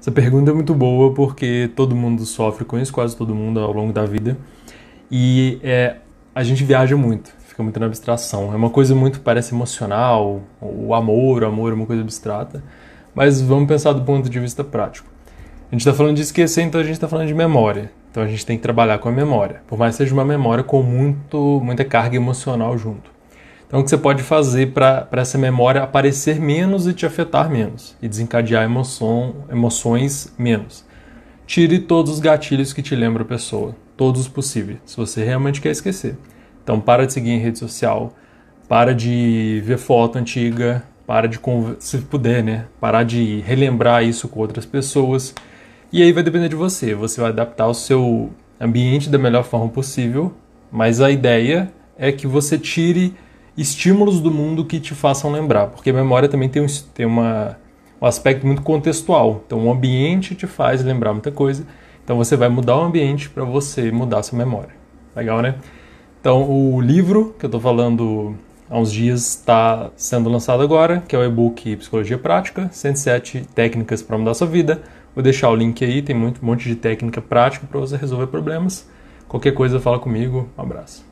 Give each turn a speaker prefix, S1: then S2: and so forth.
S1: Essa pergunta é muito boa porque todo mundo sofre com isso, quase todo mundo ao longo da vida. E é, a gente viaja muito, fica muito na abstração. É uma coisa muito parece emocional, o amor, o amor é uma coisa abstrata. Mas vamos pensar do ponto de vista prático. A gente está falando de esquecer, então a gente está falando de memória. Então a gente tem que trabalhar com a memória, por mais que seja uma memória com muito, muita carga emocional junto. Então, o que você pode fazer para essa memória aparecer menos e te afetar menos e desencadear emoção, emoções menos? Tire todos os gatilhos que te lembram a pessoa, todos os possíveis, se você realmente quer esquecer. Então, para de seguir em rede social, para de ver foto antiga, para de, se puder, né? Parar de relembrar isso com outras pessoas. E aí vai depender de você. Você vai adaptar o seu ambiente da melhor forma possível, mas a ideia é que você tire estímulos do mundo que te façam lembrar, porque a memória também tem, um, tem uma, um aspecto muito contextual. Então, o ambiente te faz lembrar muita coisa, então você vai mudar o ambiente para você mudar sua memória. Legal, né? Então, o livro que eu estou falando há uns dias está sendo lançado agora, que é o e-book Psicologia Prática, 107 técnicas para mudar sua vida. Vou deixar o link aí, tem muito, um monte de técnica prática para você resolver problemas. Qualquer coisa, fala comigo. Um abraço.